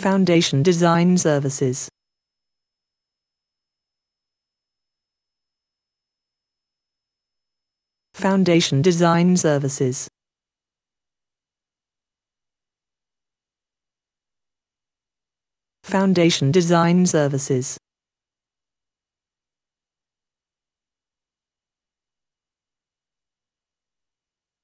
Foundation Design Services Foundation Design Services Foundation Design Services